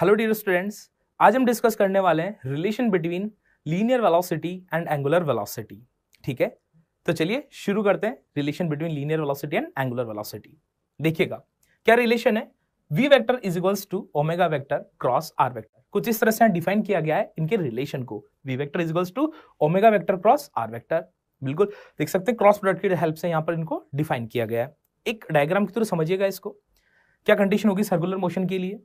Hello dear students आज हम discuss करने वाले हैं relation between linear velocity and angular velocity ठीक है तो चलिए शुरू करते हैं relation between linear velocity and angular velocity देखिएगा क्या रिलेशन है V vector is equals to omega vector cross R vector कुछ इस तरह से डिफाइन किया गया है इनके रिलेशन को V vector is equals to omega vector cross R vector बिल्कुल देख सकते हैं क्रॉस प्रोडक्ट की हेल्प से यहाँ पर इनको डिफाइन किया गया है एक डायग्राम के थ्रू समझिएगा इसको क्या कंडीशन होगी सर्कुलर मोशन के लिए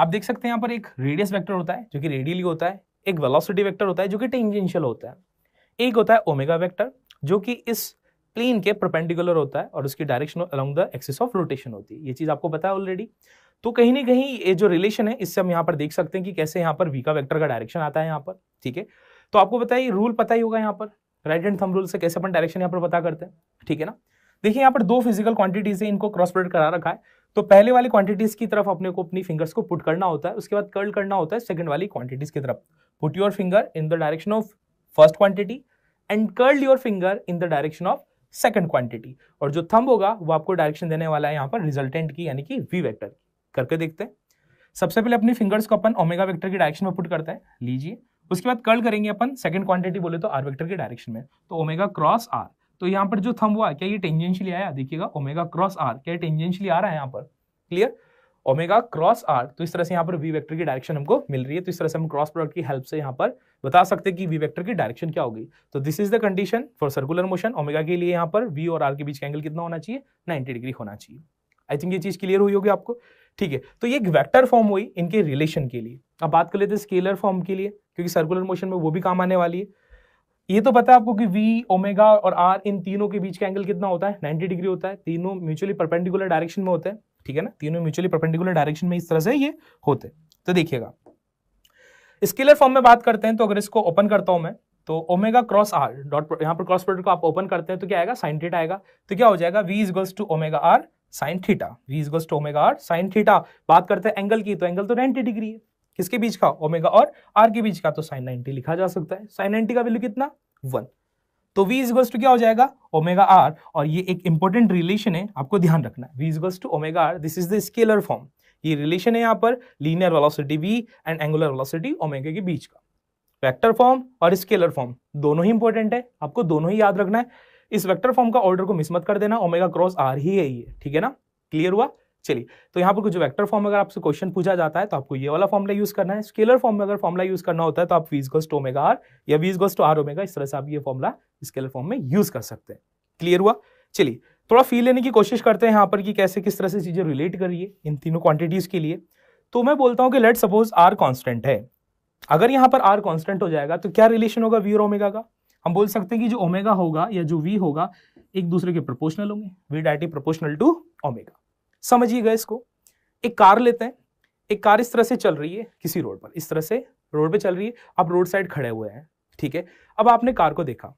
आप देख सकते हैं यहाँ पर एक रेडियस वेक्टर होता है जो कि रेडियली होता है एक वेलोसिटी वेक्टर होता है जो कि टेंजेंशियल होता है एक होता है ओमेगा वेक्टर जो कि इस प्लेन के परपेंडिकुलर होता है और उसकी direction along the axis of rotation होती है ये चीज़ आपको पता है ऑलरेडी तो कहीं ना कहीं ये जो रिलेशन है इससे हम यहाँ पर देख सकते हैं कि कैसे यहाँ पर वी का का डायरेक्शन आता है यहाँ पर ठीक है तो आपको पता है रूल पता ही होगा यहाँ पर राइट एंड थम रूल से कैसे अपन डायरेक्शन यहाँ पर पता करते हैं ठीक है ना देखिए यहाँ पर दो फिजिकल क्वांटिटीज है इनको क्रॉस प्रोडक्ट करा रखा है तो पहले वाली क्वांटिटीज की तरफ अपने को अपनी फिंगर्स को पुट करना होता है उसके बाद कर्ल करना होता है सेकंड वाली क्वांटिटीज की तरफ put your finger in the direction of first quantity and curl your finger in the direction of second quantity और जो थंब होगा वो आपको डायरेक्शन देने वाला है यहाँ पर रिजल्टेंट की यानी कि वी की करके देखते हैं सबसे पहले अपनी फिंगर्स को अपन ओमेगा वैक्टर की डायरेक्शन में पुट करते हैं लीजिए उसके बाद कर्ल करेंगे अपन सेकंड क्वांटिटी बोले तो आर वैक्टर के डायरेक्शन में तो ओमेगा क्रॉस आर तो यहाँ पर जो थम हुआ क्या ये टेंजेंशियली आया देखिएगा ओमेगा क्रॉस आर क्या टेंजेंशियली आ रहा है यहाँ पर क्लियर ओमेगा क्रॉस आर तो इस तरह से यहाँ पर वी वेक्टर की डायरेक्शन हमको मिल रही है तो इस तरह से हम क्रॉस प्रोडक्ट की हेल्प से यहाँ पर बता सकते हैं कि वी वेक्टर की डायरेक्शन क्या होगी तो this is the condition for circular motion omega के लिए यहाँ पर वी और आर के बीच का एंगल कितना होना चाहिए नाइनटी डिग्री होना चाहिए आई थिंक ये चीज़ क्लियर हुई होगी आपको ठीक है तो ये एक वेक्टर फॉर्म हुई इनके रिलेशन के लिए अब बात कर लेते हैं स्केलर फॉर्म के लिए क्योंकि सर्कुलर मोशन में वो भी काम आने वाली है ये तो पता है आपको कि वी ओमेगा और आर इन तीनों के बीच का एंगल कितना होता है 90 डिग्री होता है तीनों म्यूचुअली परपेंडिकुलर डायरेक्शन में होते हैं ठीक है ना तीनों म्यूचुअली परपेंडिकुलर डायरेक्शन में इस तरह से ये होते हैं तो देखिएगा स्केलर फॉर्म में बात करते हैं तो अगर इसको ओपन करता हूं मैं तो ओमेगा क्रॉस आर डॉट यहाँ पर क्रॉस प्रोडक्ट को आप ओपन करते हैं तो क्या आएगा साइन थीटा आएगा तो क्या हो जाएगा V equals to omega R sine theta V equals to omega R sine theta बात करते हैं एंगल की तो एंगल तो नाइनटी डिग्री है किसके बीच का ओमेगा और आर के बीच का तो साइन 90 लिखा जा सकता है साइन 90 का वैल्यू कितना वन तो v इजगल्स टू क्या हो जाएगा ओमेगा आर और ये एक इंपॉर्टेंट रिलेशन है आपको ध्यान रखना है v equals to omega R this is the scalar form ये रिलेशन है यहाँ पर linear velocity v and angular velocity omega के बीच का वेक्टर फॉर्म और स्केलर फॉर्म दोनों ही इंपॉर्टेंट है आपको दोनों ही याद रखना है इस वेक्टर फॉर्म का ऑर्डर को मिस मत कर देना ओमेगा क्रॉस आर ही है ये ठीक है ना क्लियर हुआ चलिए तो यहाँ पर जो वेक्टर फॉर्म अगर आपसे क्वेश्चन पूछा जाता है तो आपको ये वाला फॉर्मला यूज करना है स्केलर फॉर्म में अगर फॉर्मला यूज करना होता है तो आप वीज गोस्ट ओमेगा आर या वीज गोस्ट आर ओमेगा इस तरह से आप ये फॉर्मला स्केलर फॉर्म में यूज कर सकते हैं क्लियर हुआ चलिए थोड़ा फील लेने की कोशिश करते हैं यहाँ पर कि कैसे किस तरह से चीज़ें रिलेट करिए इन तीनों क्वांटिटीज के लिए तो मैं बोलता हूँ कि लेट सपोज आर कॉन्स्टेंट है अगर यहाँ पर आर कॉन्स्टेंट हो जाएगा तो क्या रिलेशन होगा वी और ओमेगा का हम बोल सकते हैं कि जो ओमेगा होगा या जो वी होगा एक दूसरे के प्रोपोर्शनल होंगे V diet proportional to omega समझिएगा इसको एक कार लेते हैं एक कार इस तरह से चल रही है किसी रोड पर इस तरह से रोड पे चल रही है आप रोड साइड खड़े हुए हैं ठीक है अब आपने कार को देखा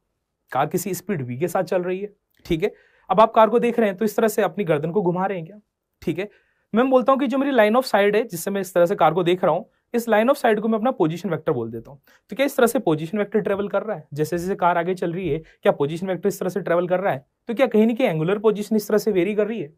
कार किसी स्पीड वी के साथ चल रही है ठीक है अब आप कार को देख रहे हैं तो इस तरह से अपनी गर्दन को घुमा रहे हैं क्या ठीक है मैं बोलता हूँ कि जो मेरी लाइन ऑफ साइड है जिससे मैं इस तरह से कार को देख रहा हूँ इस लाइन ऑफ साइड को मैं अपना पोजीशन वेक्टर बोल देता हूँ तो क्या इस तरह से पोजीशन वेक्टर ट्रेवल कर रहा है जैसे जैसे कार आगे चल रही है क्या पोजीशन वेक्टर इस तरह से ट्रेवल कर रहा है तो क्या कहीं ना कहीं एंगुलर पोजीशन इस तरह से वेरी कर रही है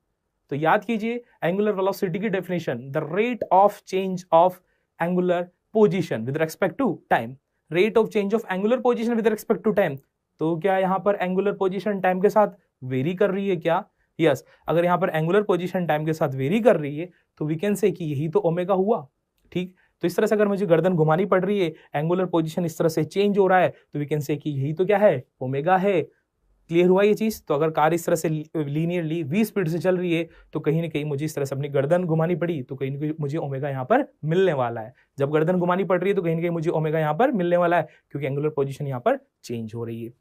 तो याद कीजिए एंगुलर वेलोसिटी की definition the rate of change of angular position with respect to time rate of change of angular position with respect to time तो क्या यहां पर एंगुलर पोजिशन टाइम के साथ वेरी कर रही है क्या यस yes, अगर यहाँ पर एंगुलर पोजिशन टाइम के साथ वेरी कर रही है तो वी कैन से कि यही तो ओमेगा हुआ ठीक तो इस तरह से अगर मुझे गर्दन घुमानी पड़ रही है एंगुलर पोजिशन इस तरह से चेंज हो रहा है तो वी कैन से कि यही तो क्या है ओमेगा है क्लियर हुआ ये चीज़ तो अगर कार इस तरह से लीनियरली वी स्पीड से चल रही है तो कहीं ना कहीं मुझे इस तरह से अपनी गर्दन घुमानी पड़ी तो कहीं ना कहीं मुझे ओमेगा यहाँ पर मिलने वाला है जब गर्दन घुमानी पड़ रही है तो कहीं ना कहीं मुझे ओमेगा यहाँ पर मिलने वाला है क्योंकि एंगुलर पोजिशन यहाँ पर चेंज हो रही है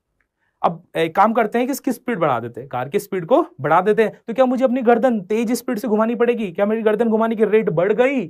अब एक काम करते हैं कि इसकी स्पीड बढ़ा देते हैं कार की स्पीड को बढ़ा देते हैं तो क्या मुझे अपनी गर्दन तेज स्पीड से घुमानी पड़ेगी क्या मेरी गर्दन घुमाने की रेट बढ़ गई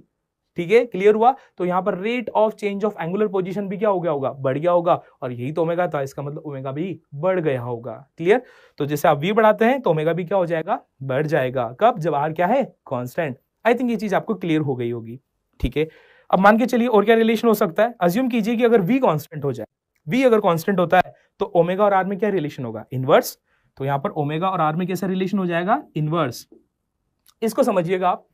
ठीक है क्लियर हुआ तो यहां पर rate of change of angular position भी क्या हो गया होगा बढ़ गया होगा और यही तो ओमेगा था इसका मतलब ओमेगा भी बढ़ गया होगा क्लियर तो जैसे आप वी बढ़ाते हैं तो ओमेगा भी क्या हो जाएगा बढ़ जाएगा कब जब आर क्या है कॉन्स्टेंट आई थिंक ये चीज आपको क्लियर हो गई होगी ठीक है अब मान के चलिए और क्या रिलेशन हो सकता है अज्यूम कीजिए कि अगर वी कॉन्स्टेंट हो जाए वी अगर कॉन्स्टेंट होता है तो ओमेगा और आर में क्या रिलेशन होगा इनवर्स तो यहां पर ओमेगा और आर में कैसा रिलेशन हो जाएगा इनवर्स इसको समझिएगा आप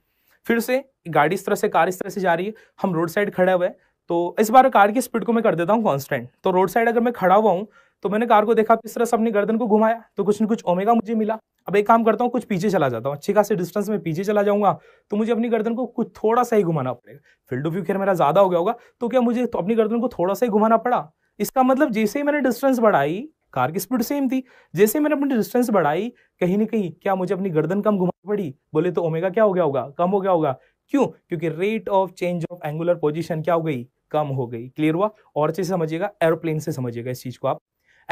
फिर से गाड़ी इस तरह से कार इस तरह से जा रही है हम रोड साइड खड़ा हुआ है तो इस बार कार की स्पीड को मैं कर देता हूँ कॉन्स्टेंट तो रोड साइड अगर मैं खड़ा हुआ हूँ तो मैंने कार को देखा तो इस तरह से अपनी गर्दन को घुमाया तो कुछ ना कुछ ओमेगा मुझे मिला अब एक काम करता हूँ कुछ पीछे चला जाता हूँ अच्छी खासी डिस्टेंस में पीछे चला जाऊंगा तो मुझे अपनी गर्दन को कुछ थोड़ा सा ही घुमाना पड़ेगा फील्ड ऑफ व्यू खैर मेरा ज़्यादा हो गया होगा तो क्या मुझे तो अपनी गर्दन को थोड़ा सा ही घुमाना पड़ा इसका मतलब जैसे ही मैंने डिस्टेंस बढ़ाई कार की स्पीड सेम थी जैसे मैंने अपनी डिस्टेंस बढ़ाई कहीं ना कहीं क्या मुझे अपनी गर्दन कम घुमानी पड़ी बोले तो ओमेगा क्या हो गया होगा कम हो गया होगा क्यों क्योंकि rate of change of angular position क्या हो गई कम हो गई क्लियर हुआ और चीज समझिएगा एरोप्लेन से समझिएगा इस चीज को आप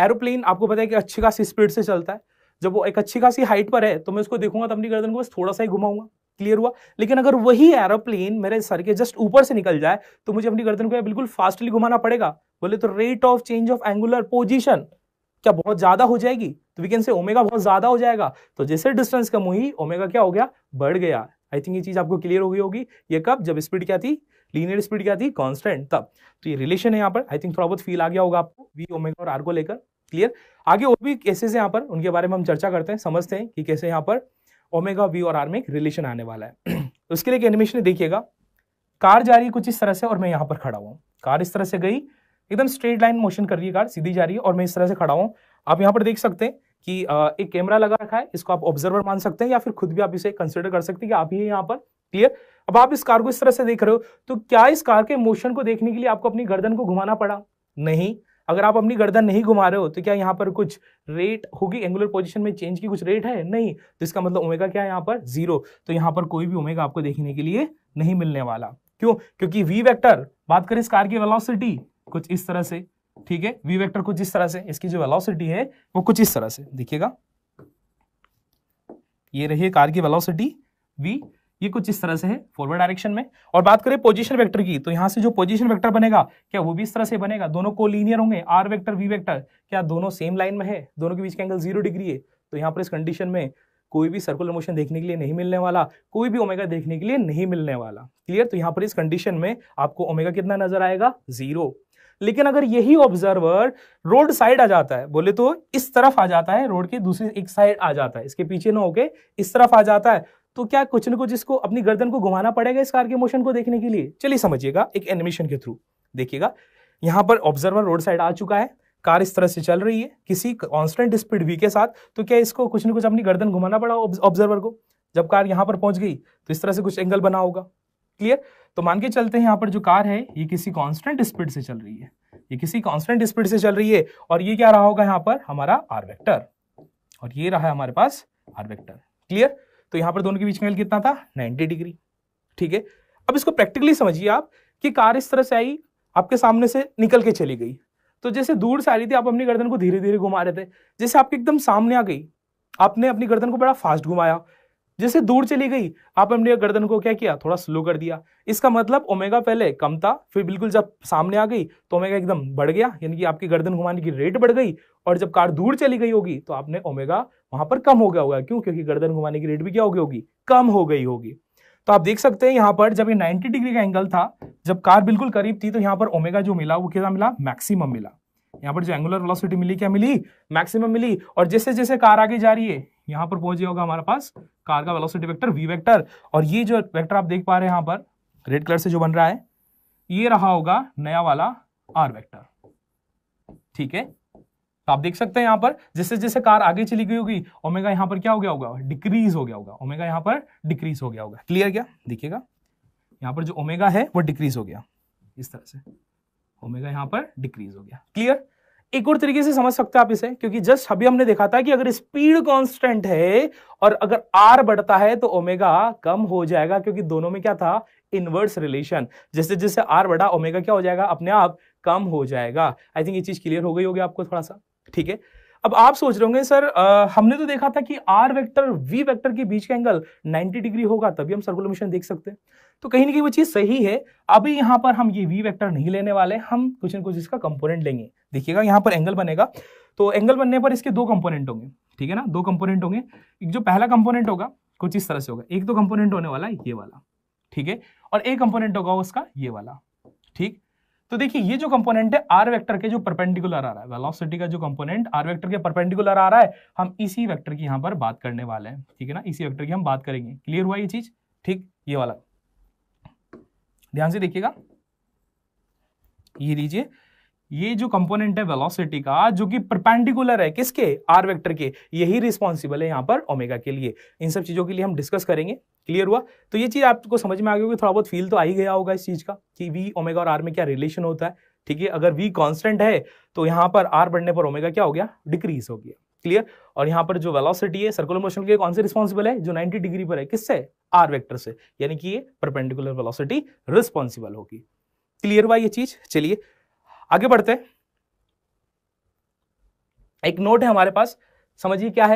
एरोप्लेन आपको पता है कि अच्छी खासी स्पीड से चलता है जब वो एक अच्छी खासी हाइट पर है तो मैं उसको देखूंगा तो अपनी गर्दन को बस थोड़ा सा ही घुमाऊंगा क्लियर हुआ लेकिन अगर वही एरोप्लेन मेरे सर के जस्ट ऊपर से निकल जाए तो मुझे अपनी गर्दन को बिल्कुल फास्टली घुमाना पड़ेगा बोले तो rate of change of angular position क्या बहुत ज्यादा हो जाएगी तो वी कैन से ओमेगा बहुत ज्यादा हो जाएगा तो जैसे डिस्टेंस कम हुई ओमेगा क्या हो गया बढ़ गया आई थिंक ये चीज आपको क्लियर हो गई होगी ये कब जब स्पीड क्या थी लीनियर स्पीड क्या थी कॉन्स्टेंट तब तो ये रिलेशन है यहाँ पर आई थिंक थोड़ा बहुत फील आ गया होगा आपको वी ओमेगा और आर को लेकर क्लियर आगे और भी केसेस हैं यहाँ पर उनके बारे में हम चर्चा करते हैं समझते हैं कि कैसे यहाँ पर ओमेगा वी और आर में एक रिलेशन आने वाला है उसके लिए एनिमेशन देखिएगा कार जा रही कुछ इस तरह से और मैं यहाँ पर खड़ा हुआ कार इस तरह से गई एकदम स्ट्रेट लाइन मोशन कर रही है कार सीधी जा रही है और मैं इस तरह से खड़ा हूँ आप यहाँ पर देख सकते हैं कि एक कैमरा लगा रखा है इसको आप ऑब्जर्वर मान सकते हैं या फिर खुद भी आप इसे कंसिडर कर सकते हैं कि आप ही यहाँ पर क्लियर अब आप इस कार को इस तरह से देख रहे हो तो क्या इस कार के मोशन को देखने के लिए आपको अपनी गर्दन को घुमाना पड़ा नहीं अगर आप अपनी गर्दन नहीं घुमा रहे हो तो क्या यहाँ पर कुछ रेट होगी एंगुलर पोजिशन में चेंज की कुछ रेट है नहीं तो इसका मतलब ओमेगा क्या है यहाँ पर जीरो तो यहाँ पर कोई भी ओमेगा आपको देखने के लिए नहीं मिलने वाला क्यों क्योंकि वी वेक्टर बात करें इस कार की वेलोसिटी कुछ इस तरह से ठीक है वी वेक्टर कुछ इस तरह से इसकी जो वेलोसिटी है वो कुछ इस तरह से देखिएगा ये रही कार की वेलोसिटी वी ये कुछ इस तरह से है फॉरवर्ड डायरेक्शन में और बात करें पोजीशन वेक्टर की तो यहां से जो पोजीशन वेक्टर बनेगा क्या वो भी इस तरह से बनेगा दोनों को लीनियर होंगे आर वेक्टर वी वेक्टर क्या दोनों सेम लाइन में है दोनों के बीच का एंगल जीरो डिग्री है तो यहाँ पर इस कंडीशन में कोई भी सर्कुलर मोशन देखने के लिए नहीं मिलने वाला कोई भी ओमेगा देखने के लिए नहीं मिलने वाला क्लियर तो यहाँ पर इस कंडीशन में आपको ओमेगा कितना नजर आएगा जीरो लेकिन अगर यही ऑब्जर्वर रोड साइड आ जाता है बोले तो इस तरफ आ जाता है रोड के दूसरी एक साइड आ जाता है इसके पीछे ना होके इस तरफ आ जाता है तो क्या कुछ ना कुछ इसको अपनी गर्दन को घुमाना पड़ेगा इस कार के मोशन को देखने के लिए चलिए समझिएगा एक एनिमेशन के थ्रू देखिएगा यहाँ पर ऑब्जर्वर रोड साइड आ चुका है कार इस तरह से चल रही है किसी कांस्टेंट स्पीड वी के साथ तो क्या इसको कुछ ना कुछ अपनी गर्दन घुमाना पड़ा ऑब्जर्वर को जब कार यहां पर पहुंच गई तो इस तरह से कुछ एंगल बना होगा क्लियर तो मान के चलते हैं यहाँ पर जो कार है ये किसी कांस्टेंट स्पीड से चल रही है ये किसी कांस्टेंट स्पीड से चल रही है और ये क्या रहा होगा यहाँ पर हमारा आर वेक्टर और ये रहा है हमारे पास आर वेक्टर क्लियर तो यहाँ पर दोनों के बीच में कितना था 90 डिग्री ठीक है अब इसको प्रैक्टिकली समझिए आप कि कार इस तरह से आई आपके सामने से निकल के चली गई तो जैसे दूर से आ रही थी आप अपनी गर्दन को धीरे धीरे घुमा रहे थे जैसे आपके एकदम सामने आ गई आपने अपनी गर्दन को बड़ा फास्ट घुमाया जैसे दूर चली गई आप हमने गर्दन को क्या किया थोड़ा स्लो कर दिया इसका मतलब ओमेगा पहले कम था फिर बिल्कुल जब सामने आ गई तो ओमेगा एकदम बढ़ गया यानी कि आपकी गर्दन घुमाने की रेट बढ़ गई और जब कार दूर चली गई होगी तो आपने ओमेगा वहां पर कम हो गया होगा क्यों क्योंकि गर्दन घुमाने की रेट भी क्या हो गई होगी कम हो गई होगी तो आप देख सकते हैं यहाँ पर जब ये 90 डिग्री का एंगल था जब कार बिल्कुल करीब थी तो यहाँ पर ओमेगा जो मिला वो कितना मिला मैक्सिमम मिला यहाँ पर जो एंगुलर वेलोसिटी मिली क्या मिली मैक्सिमम मिली और जैसे जैसे कार आगे जा रही है यहाँ पर पहुंच गया होगा हमारे पास कार का वेलोसिटी वेक्टर वी वेक्टर और ये जो वेक्टर आप देख पा रहे हैं यहाँ पर रेड कलर से जो बन रहा है ये रहा होगा नया वाला आर वेक्टर ठीक है तो आप देख सकते हैं यहाँ पर जैसे जैसे कार आगे चली गई होगी ओमेगा यहाँ पर क्या हो गया होगा डिक्रीज हो गया होगा ओमेगा यहाँ पर डिक्रीज हो गया होगा क्लियर क्या देखिएगा यहाँ पर जो ओमेगा है वो डिक्रीज हो गया इस तरह से ओमेगा यहां पर डिक्रीज हो गया क्लियर एक और तरीके से समझ सकते हैं आप इसे क्योंकि जस्ट अभी हमने देखा था कि अगर स्पीड कांस्टेंट है और अगर आर बढ़ता है तो ओमेगा कम हो जाएगा क्योंकि दोनों में क्या था इनवर्स रिलेशन जैसे जैसे आर बढ़ा ओमेगा क्या हो जाएगा अपने आप कम हो जाएगा आई थिंक ये चीज क्लियर हो गई होगी आपको थोड़ा सा ठीक है अब आप सोच रहे होंगे सर आ, हमने तो देखा था कि आर वेक्टर वी वेक्टर के बीच का एंगल 90 डिग्री होगा तभी हम सर्कुलर मोशन देख सकते हैं तो कहीं ना कहीं वो चीज़ सही है अभी यहां पर हम ये वी वेक्टर नहीं लेने वाले हम कुछ ना कुछ इसका कंपोनेंट लेंगे देखिएगा यहां पर एंगल बनेगा तो एंगल बनने पर इसके दो कंपोनेंट होंगे ठीक है ना दो कंपोनेंट होंगे जो पहला कंपोनेंट होगा कुछ इस तरह से होगा एक तो कंपोनेंट होने वाला ये वाला ठीक है और एक कंपोनेंट होगा उसका ये वाला ठीक तो देखिए ये जो कंपोनेंट है आर वेक्टर के जो परपेंडिकुलर आ रहा है वेलोसिटी का जो कंपोनेंट आर वेक्टर के परपेंडिकुलर आ रहा है हम इसी वेक्टर की यहां पर बात करने वाले हैं ठीक है ना इसी वेक्टर की हम बात करेंगे क्लियर हुआ ये चीज ठीक ये वाला ध्यान से देखिएगा ये लीजिए ये जो कंपोनेंट है वेलोसिटी का जो कि परपेंडिकुलर है किसके आर वेक्टर के यही रिस्पॉन्सिबल है यहां पर ओमेगा के लिए इन सब चीज़ों के लिए हम डिस्कस करेंगे क्लियर हुआ तो ये चीज़ आपको समझ में आ गई होगी थोड़ा बहुत फील तो आ ही गया होगा इस चीज़ का कि वी ओमेगा और आर में क्या रिलेशन होता है ठीक है अगर वी कॉन्स्टेंट है तो यहां पर आर बढ़ने पर ओमेगा क्या हो गया डिक्रीज हो गया क्लियर और यहां पर जो वेलोसिटी है सर्कुलर मोशन के लिए कौन से रिस्पॉन्सिबल है जो 90 डिग्री पर है किससे आर वेक्टर से यानी कि ये परपेंडिकुलर वेलोसिटी रिस्पॉन्सिबल होगी क्लियर हुआ ये चीज चलिए आगे बढ़ते एक नोट है हमारे पास समझिए क्या है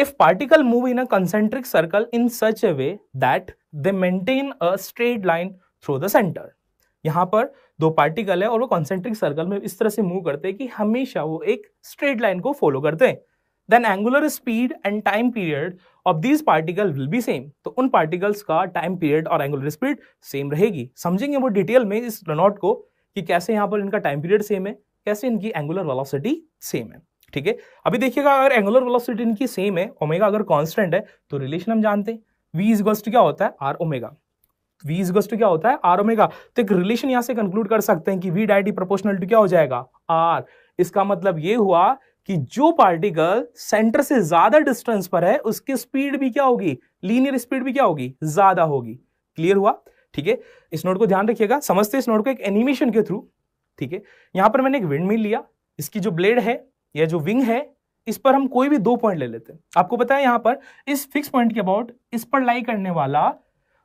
if particle move in a concentric circle in such a way that they maintain a straight line through the centre यहां पर दो पार्टिकल है और वो कंसेंट्रिक सर्कल में इस तरह से मूव करते हैं कि हमेशा वो एक स्ट्रेट लाइन को फॉलो करते हैं then angular speed and time period of these particle will be same तो उन पार्टिकल्स का टाइम पीरियड और एंगुलर स्पीड सेम रहेगी समझेंगे वो डिटेल में इस रनआउट को कि कैसे यहां पर इनका टाइम पीरियड सेम है कैसे इनकी एंगुलर वेलोसिटी सेम है ठीक है अभी देखिएगा अगर एंगुलर वेलोसिटी इनकी सेम है ओमेगा अगर कांस्टेंट है तो रिलेशन हम जानते हैं v इज क्या होता है आर ओमेगा v इज क्या होता है r ओमेगा तो एक रिलेशन यहां से कंक्लूड कर सकते हैं कि वी डायटी प्रोपोर्शनल टू क्या हो जाएगा आर इसका मतलब ये हुआ कि जो पार्टिकल सेंटर से ज्यादा डिस्टेंस पर है उसकी स्पीड भी क्या होगी लीनियर स्पीड भी क्या होगी ज्यादा होगी क्लियर हुआ ठीक है इस नोट को ध्यान रखिएगा समझते इस नोड को एक एनिमेशन के थ्रू ठीक है यहां पर मैंने एक विंड मिल लिया इसकी जो ब्लेड है या जो विंग है इस पर हम कोई भी दो पॉइंट ले लेते हैं आपको पता है पर इस फिक्स पॉइंट के अबाउट इस पर लाई करने वाला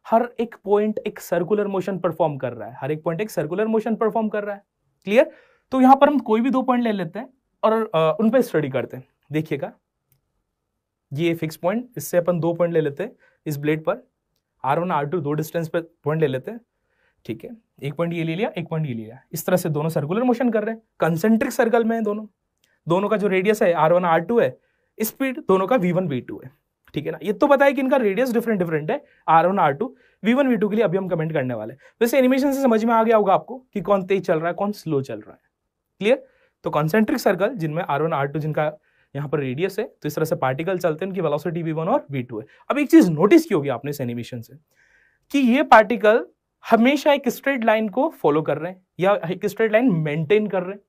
हर एक पॉइंट एक सर्कुलर मोशन परफॉर्म कर रहा है हर एक पॉइंट एक सर्कुलर मोशन परफॉर्म कर रहा है क्लियर तो यहाँ पर हम कोई भी दो पॉइंट ले लेते हैं और उन पर स्टडी करते हैं देखिएगा ये फिक्स पॉइंट इससे अपन दो पॉइंट ले लेते हैं इस ब्लेड पर आर वन आर टू दो डिस्टेंस पे पॉइंट ले लेते हैं ठीक है एक पॉइंट ये ले लिया एक पॉइंट ये ले लिया इस तरह से दोनों सर्कुलर मोशन कर रहे हैं कंसेंट्रिक सर्कल में है दोनों दोनों का जो रेडियस है आर वन आर टू है स्पीड दोनों का वी वन वी टू है ठीक है ना ये तो पता है कि इनका रेडियस डिफरेंट डिफरेंट है R one R two V one V two के लिए अभी हम कमेंट करने वाले वैसे एनिमेशन से समझ में आ गया होगा आपको कि कौन तेज चल रहा है कौन स्लो चल रहा है क्लियर तो कॉन्सेंट्रिक सर्कल जिनमें आर वन आर टू जिनका यहाँ पर रेडियस है तो इस तरह से पार्टिकल चलते हैं उनकी वेलोसिटी वी वन और वी टू है अब एक चीज नोटिस की होगी आपने इस एनिमेशन से कि ये पार्टिकल हमेशा एक स्ट्रेट लाइन को फॉलो कर रहे हैं या एक स्ट्रेट लाइन मेंटेन कर रहे हैं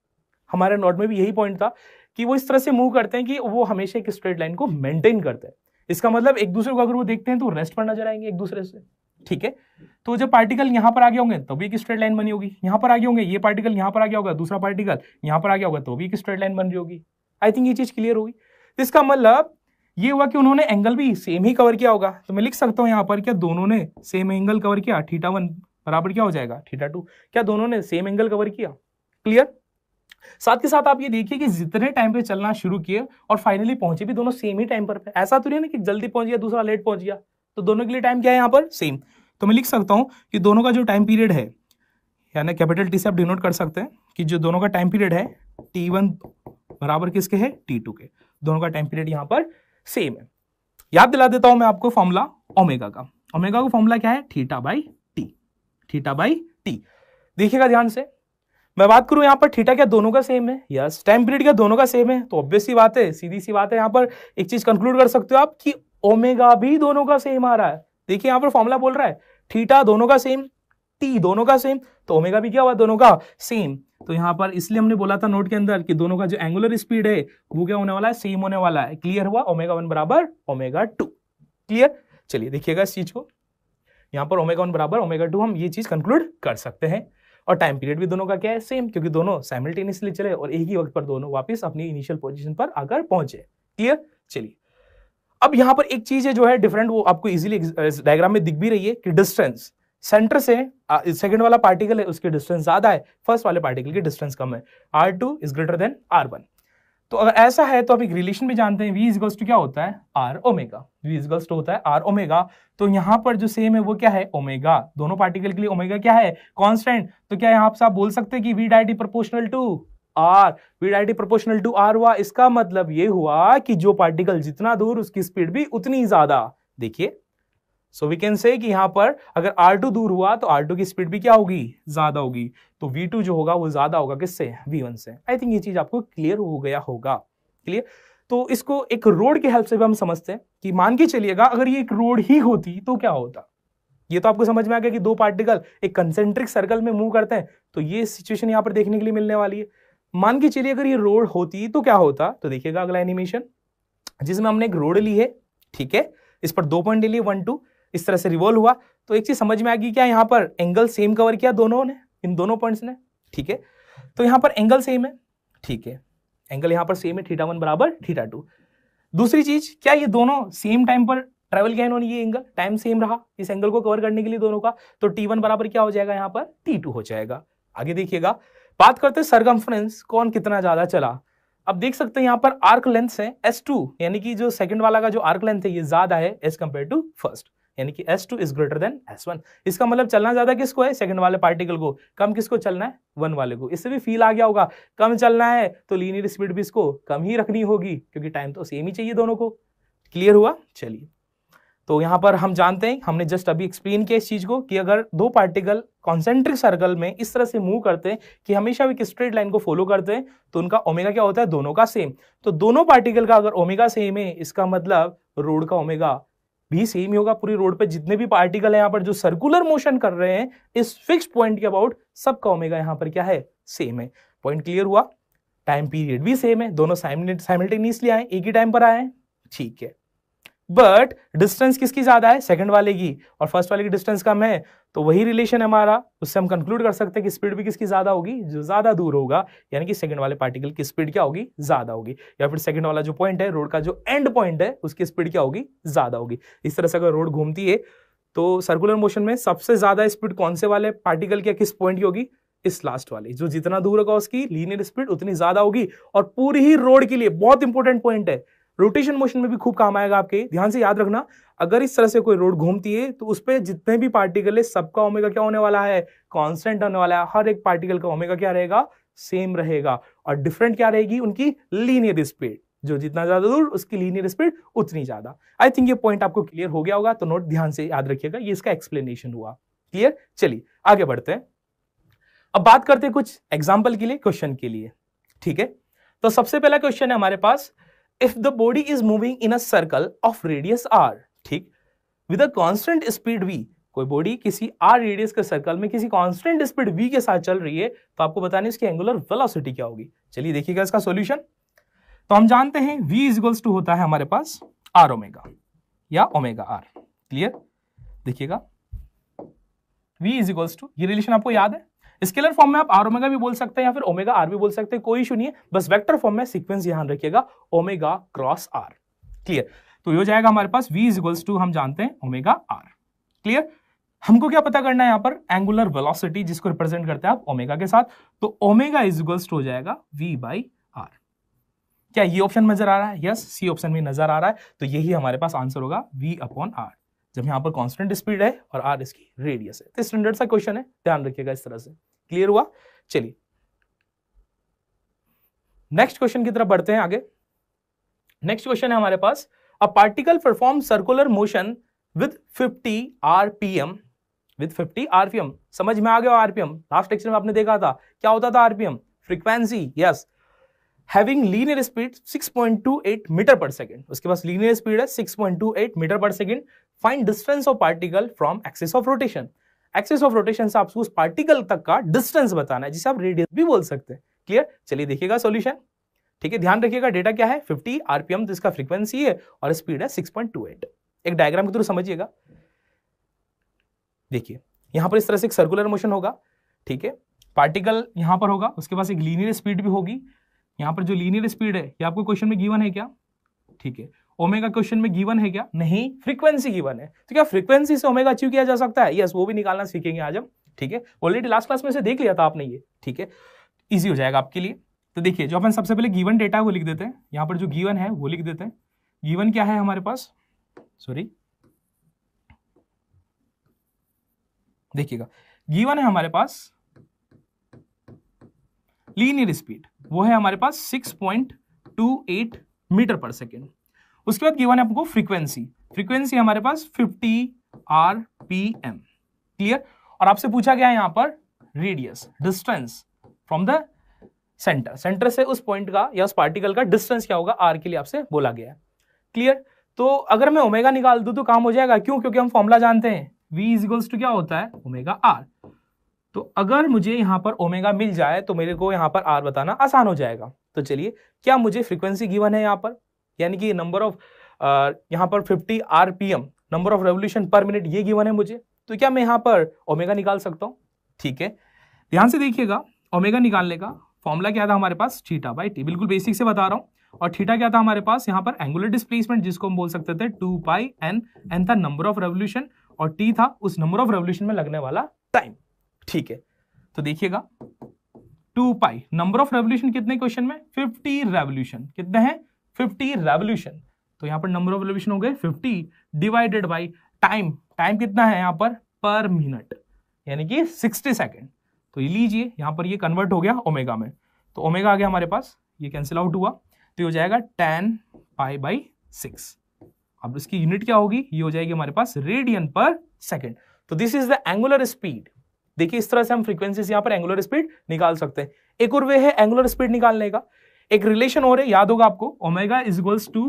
हमारे नोट में भी यही पॉइंट था कि वो इस तरह से मूव करते हैं कि वो हमेशा एक स्ट्रेट लाइन को मेंटेन करते हैं इसका मतलब एक दूसरे को अगर वो देखते हैं तो रेस्ट पर नजर आएंगे एक दूसरे से ठीक है तो जब पार्टिकल यहां पर आगे होंगे तो भी एक स्ट्रेट लाइन बनी होगी यहां पर आगे होंगे ये पार्टिकल यहां पर आ गया होगा दूसरा पार्टिकल यहां पर आ गया होगा तो भी एक स्ट्रेट लाइन बन रही होगी आई थिंक ये चीज क्लियर होगी इसका मतलब ये हुआ कि उन्होंने एंगल भी सेम ही कवर किया होगा तो मैं लिख सकता हूँ यहाँ पर क्या दोनों ने सेम एंगल कवर किया थीटा वन बराबर क्या हो जाएगा थीटा टू क्या दोनों ने सेम एंगल कवर किया क्लियर साथ के साथ आप ये देखिए कि जितने टाइम पे चलना शुरू किए और फाइनली पहुंचे भी दोनों सेम ही टाइम पर पे। ऐसा तो नहीं ना कि जल्दी पहुंच गया दूसरा लेट पहुंच गया तो दोनों के लिए टाइम क्या है यहाँ पर सेम तो मैं लिख सकता हूँ कि दोनों का जो टाइम पीरियड है यानी कैपिटल टी से आप डिनोट कर सकते हैं कि जो दोनों का टाइम पीरियड है टी वन बराबर किसके है टी के दोनों का टाइम पीरियड यहाँ पर सेम है याद दिला देता हूं मैं आपको फॉर्मूला ओमेगा का ओमेगा का फॉर्मूला क्या है theta by T theta by T देखिएगा ध्यान से मैं बात करूं यहाँ पर थीटा क्या दोनों का सेम है यस टाइम पीरियड क्या दोनों का सेम है तो ऑब्वियस बात है सीधी सी बात है यहाँ पर एक चीज कंक्लूड कर सकते हो आप कि ओमेगा भी दोनों का सेम आ रहा है देखिए यहाँ पर फॉर्मूला बोल रहा है थीटा दोनों का सेम टी दोनों का सेम तो ओमेगा भी क्या हुआ दोनों का सेम तो यहाँ पर इसलिए हमने बोला था नोट के अंदर कि दोनों का जो एंगुलर स्पीड है वो क्या होने वाला है सेम होने वाला है क्लियर हुआ ओमेगा वन बराबर ओमेगा टू क्लियर चलिए देखिएगा इस चीज को यहाँ पर ओमेगा वन बराबर ओमेगा टू हम ये चीज कंक्लूड कर सकते हैं और टाइम पीरियड भी दोनों का क्या है सेम क्योंकि दोनों साइमल्टेनियसली चले और एक ही वक्त पर दोनों वापस अपनी इनिशियल पोजिशन पर आकर पहुंचे क्लियर चलिए अब यहाँ पर एक चीज है जो है डिफरेंट वो आपको इजीली डायग्राम में दिख भी रही है कि डिस्टेंस सेंटर से सेकंड वाला पार्टिकल है उसकी डिस्टेंस ज्यादा है फर्स्ट वाले पार्टिकल की डिस्टेंस कम है R two is greater than R one तो अगर ऐसा है तो आप एक रिलेशन भी जानते हैं वी इजगल्स टू क्या होता है R omega V equals to होता है आर ओमेगा तो यहां पर जो सेम है वो क्या है ओमेगा दोनों पार्टिकल के लिए ओमेगा क्या है कॉन्स्टेंट तो क्या यहाँ से आप बोल सकते हैं कि V diet proportional to R V diet proportional to R हुआ इसका मतलब ये हुआ कि जो पार्टिकल जितना दूर उसकी स्पीड भी उतनी ज्यादा देखिए सो वी कैन से कि यहां पर अगर R2 दूर हुआ तो R2 की स्पीड भी क्या होगी ज़्यादा होगी तो V2 जो होगा वो ज़्यादा होगा किससे V1 से आई थिंक ये चीज़ आपको क्लियर हो गया होगा क्लियर तो इसको एक रोड के हेल्प से भी हम समझते हैं कि मान के चलिएगा अगर ये एक रोड ही होती तो क्या होता ये तो आपको समझ में आ गया कि दो पार्टिकल एक कंसेंट्रिक सर्कल में मूव करते हैं तो ये सिचुएशन यहां पर देखने के लिए मिलने वाली है मान के चलिए अगर ये रोड होती तो क्या होता तो देखिएगा अगला एनिमेशन जिसमें हमने एक रोड ली है ठीक है इस पर दो पॉइंट लिए वन टू इस तरह से रिवॉल्व हुआ तो एक चीज समझ में आ गई क्या यहाँ पर एंगल सेम कवर किया दोनों ने इन दोनों पॉइंट्स ने ठीक है तो यहाँ पर एंगल सेम है ठीक है एंगल यहाँ पर सेम है थीटा वन बराबर थीटा टू दूसरी चीज क्या ये दोनों सेम टाइम पर ट्रेवल किया इन्होंने ये एंगल टाइम सेम रहा इस एंगल को कवर करने के लिए दोनों का तो टी वन बराबर क्या हो जाएगा यहाँ पर टी टू हो जाएगा आगे देखिएगा बात करते हैं सरकमफ्रेंस कौन कितना ज्यादा चला अब देख सकते हैं यहाँ पर आर्क लेंथ है एस टू यानी कि जो सेकंड वाला का जो आर्क लेंथ है ये ज्यादा है एज कंपेयर टू फर्स्ट यानी कि S two is greater than S one इसका मतलब चलना ज़्यादा किसको है सेकंड वाले पार्टिकल को कम किसको चलना है वन वाले को इससे भी फील आ गया होगा कम चलना है तो लीनियर स्पीड भी इसको कम ही रखनी होगी क्योंकि टाइम तो सेम ही चाहिए दोनों को क्लियर हुआ चलिए तो यहाँ पर हम जानते हैं हमने जस्ट अभी एक्सप्लेन किया इस चीज़ को कि अगर दो पार्टिकल कॉन्सेंट्रिक सर्कल में इस तरह से मूव करते हैं कि हमेशा एक स्ट्रेट लाइन को फॉलो करते हैं तो उनका ओमेगा क्या होता है दोनों का सेम तो दोनों पार्टिकल का अगर ओमेगा सेम है इसका मतलब रोड का ओमेगा भी सेम ही होगा पूरी रोड पे जितने भी पार्टिकल है यहाँ पर जो सर्कुलर मोशन कर रहे हैं इस फिक्स पॉइंट के अबाउट सबका ओमेगा यहाँ पर क्या है सेम है पॉइंट क्लियर हुआ टाइम पीरियड भी सेम है दोनों साइमल्टेनियसली आए एक ही टाइम पर आए ठीक है बट डिस्टेंस किसकी ज्यादा है सेकंड वाले की और फर्स्ट वाले की डिस्टेंस कम है तो वही रिलेशन हमारा उससे हम कंक्लूड कर सकते हैं कि स्पीड भी किसकी ज्यादा होगी जो ज्यादा दूर होगा यानी कि सेकंड वाले पार्टिकल की स्पीड क्या होगी ज्यादा होगी या फिर सेकंड वाला जो पॉइंट है रोड का जो एंड पॉइंट है उसकी स्पीड क्या होगी ज्यादा होगी इस तरह से अगर रोड घूमती है तो सर्कुलर मोशन में सबसे ज्यादा स्पीड कौन से वाले पार्टिकल की किस पॉइंट की होगी इस लास्ट वाली जो जितना दूर होगा उसकी लीनियर स्पीड उतनी ज्यादा होगी और पूरी ही रोड के लिए बहुत इंपॉर्टेंट पॉइंट है रोटेशन मोशन में भी खूब काम आएगा आपके ध्यान से याद रखना अगर इस तरह से कोई रोड घूमती है तो उस पर जितने भी पार्टिकल है सबका ओमेगा क्या होने वाला है कॉन्स्टेंट होने वाला है हर एक पार्टिकल का ओमेगा क्या रहेगा सेम रहेगा और डिफरेंट क्या रहेगी उनकी लीनियर स्पीड जो जितना ज्यादा दूर उसकी लीनियर स्पीड उतनी ज्यादा आई थिंक ये पॉइंट आपको क्लियर हो गया होगा तो नोट ध्यान से याद रखिएगा ये इसका एक्सप्लेनेशन हुआ क्लियर चलिए आगे बढ़ते हैं अब बात करते हैं कुछ एग्जाम्पल के लिए क्वेश्चन के लिए ठीक है तो सबसे पहला क्वेश्चन है हमारे पास if the body is moving in a circle of radius R ठीक with a constant speed V कोई बॉडी किसी आर रेडियस के सर्कल में किसी कांस्टेंट स्पीड वी के साथ चल रही है तो आपको बताने इसकी एंगुलर वेलोसिटी क्या होगी चलिए देखिएगा इसका सॉल्यूशन तो हम जानते हैं इज इजल्स टू होता है हमारे पास आर ओमेगा या ओमेगा आर क्लियर देखिएगा वी इज इक्वल्स टू ये रिलेशन आपको याद है स्केलर फॉर्म में आप आर ओमेगा भी बोल सकते हैं या फिर ओमेगा आर भी बोल सकते हैं कोई इशू नहीं है बस वेक्टर फॉर्म में सीक्वेंस ध्यान रखिएगा ओमेगा क्रॉस आर क्लियर तो ये हो जाएगा हमारे पास वी इज इक्वल्स टू हम जानते हैं ओमेगा आर क्लियर हमको क्या पता करना है यहाँ पर एंगुलर वेलोसिटी जिसको रिप्रेजेंट करते हैं आप ओमेगा के साथ तो ओमेगा इज इक्वल्स टू हो जाएगा वी बाई आर क्या ये ऑप्शन नजर आ रहा है यस सी ऑप्शन में नजर आ रहा है तो यही हमारे पास आंसर होगा वी अपॉन आर जब यहाँ पर कॉन्स्टेंट स्पीड है और आर इसकी रेडियस है तो स्टैंडर्ड सा क्वेश्चन है ध्यान रखिएगा इस तरह से क्लियर हुआ चलिए नेक्स्ट क्वेश्चन की तरफ बढ़ते हैं आगे नेक्स्ट क्वेश्चन है हमारे पास a particle perform circular motion with 50 RPM with 50 RPM समझ में आ गया आरपीएम लास्ट लेक्चर में आपने देखा था क्या होता था RPM frequency yes having linear speed 6.28 metre पर सेकेंड उसके पास लीनियर स्पीड है 6.28 मीटर पर second find distance of particle from axis of rotation axis of rotation से आपको उस पार्टिकल तक का डिस्टेंस बताना है जिसे आप रेडियस भी बोल सकते हैं क्लियर चलिए देखिएगा सोल्यूशन ठीक है ध्यान रखिएगा डेटा क्या है 50 आरपीएम तो इसका फ्रीक्वेंसी है और स्पीड है 6.28 एक डायग्राम के थ्रू समझिएगा देखिए यहां पर इस तरह से एक सर्कुलर मोशन होगा ठीक है पार्टिकल यहां पर होगा उसके पास एक लीनियर स्पीड भी होगी यहाँ पर जो लीनियर स्पीड है ये आपको क्वेश्चन में गिवन है क्या ठीक है ओमेगा क्वेश्चन में गिवन है क्या नहीं फ्रीक्वेंसी गिवन है तो क्या फ्रीक्वेंसी से ओमेगा अचीव किया जा सकता है यस वो भी निकालना सीखेंगे आज हम ठीक है ऑलरेडी लास्ट क्लास में से देख लिया था आपने ये ठीक है इजी हो जाएगा आपके लिए तो देखिए जो अपन सबसे पहले गिवन डेटा है वो लिख देते हैं यहां पर जो गीवन है वो लिख देते हैं गीवन क्या है हमारे पास सॉरी देखिएगा गीवन है हमारे पास लीनियर स्पीड वो है हमारे पास six point two eight metre पर सेकेंड उसके बाद गिवन है आपको फ्रीक्वेंसी फ्रीक्वेंसी हमारे पास 50 आर पी एम क्लियर और आपसे पूछा गया है यहाँ पर radius distance from the centre centre से उस पॉइंट का या उस पार्टिकल का डिस्टेंस क्या होगा आर के लिए आपसे बोला गया है क्लियर तो अगर मैं ओमेगा निकाल दूँ तो काम हो जाएगा क्यों क्योंकि हम फॉर्मुला जानते हैं वी इज इक्वल्स टू क्या होता है ओमेगा आर तो अगर मुझे यहाँ पर ओमेगा मिल जाए तो मेरे को यहाँ पर आर बताना आसान हो जाएगा तो चलिए क्या मुझे फ्रीक्वेंसी गिवन है यहां पर यानी कि नंबर ऑफ यहां पर 50 आरपीएम नंबर ऑफ रेवोल्यूशन पर मिनट ये गिवन है मुझे तो क्या मैं यहाँ पर ओमेगा निकाल सकता हूँ ठीक है ध्यान से देखिएगा ओमेगा निकालने का फॉर्मूला क्या था हमारे पास थीटा बाई टी बिल्कुल बेसिक से बता रहा हूँ और थीटा क्या था हमारे पास यहाँ पर एंगुलर डिस्प्लेसमेंट जिसको हम बोल सकते थे टू पाई एन एन था नंबर ऑफ रेवोल्यूशन और टी था उस नंबर ऑफ रेवोल्यूशन में लगने वाला टाइम ठीक है तो देखिएगा two pi number of revolution कितने क्वेश्चन में फिफ्टी रेवल्यूशन कितने हैं फिफ्टी रेवल्यूशन तो यहाँ पर नंबर ऑफ रेवल्यूशन हो गए fifty divided by time time कितना है यहाँ पर पर मिनट यानी कि सिक्सटी सेकेंड तो ये लीजिए यहाँ पर ये कन्वर्ट हो गया ओमेगा में तो ओमेगा आ गया हमारे पास ये कैंसिल आउट हुआ तो ये हो जाएगा टेन पाई बाई सिक्स अब इसकी यूनिट क्या होगी ये हो जाएगी हमारे पास रेडियन पर सेकेंड तो this is the angular speed देखिए इस तरह से हम फ्रीक्वेंसीज यहाँ पर एंगुलर स्पीड निकाल सकते हैं एक और वे है एंगुलर स्पीड निकालने का एक रिलेशन और है याद होगा आपको omega is equals to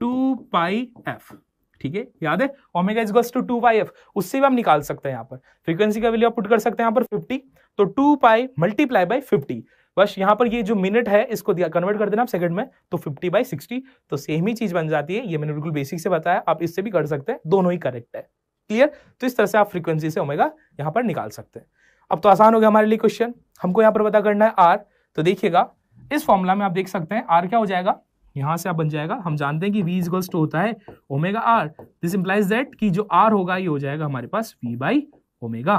two pi F ठीक है याद है omega is equals to two pi F उससे भी हम निकाल सकते हैं यहाँ पर फ्रीक्वेंसी का वैल्यू आप पुट कर सकते हैं यहाँ पर फिफ्टी तो two pi multiply by fifty बस यहाँ पर ये जो मिनट है इसको दिया कन्वर्ट कर देना आप सेकंड में तो 50 बाई 60 तो सेम ही चीज बन जाती है ये मैंने बिल्कुल बेसिक से बताया आप इससे भी कर सकते हैं दोनों ही करेक्ट है क्लियर तो इस तरह से आप फ्रीक्वेंसी से ओमेगा यहां पर निकाल सकते हैं अब तो आसान हो गया हमारे लिए क्वेश्चन हमको यहां पर पता करना है आर तो देखिएगा इस फॉर्मुला में आप देख सकते हैं आर क्या हो जाएगा यहां से आप बन जाएगा हम जानते हैं कि वी इजल्स टू होता है omega R this implies that कि जो आर होगा ये हो जाएगा हमारे पास V by omega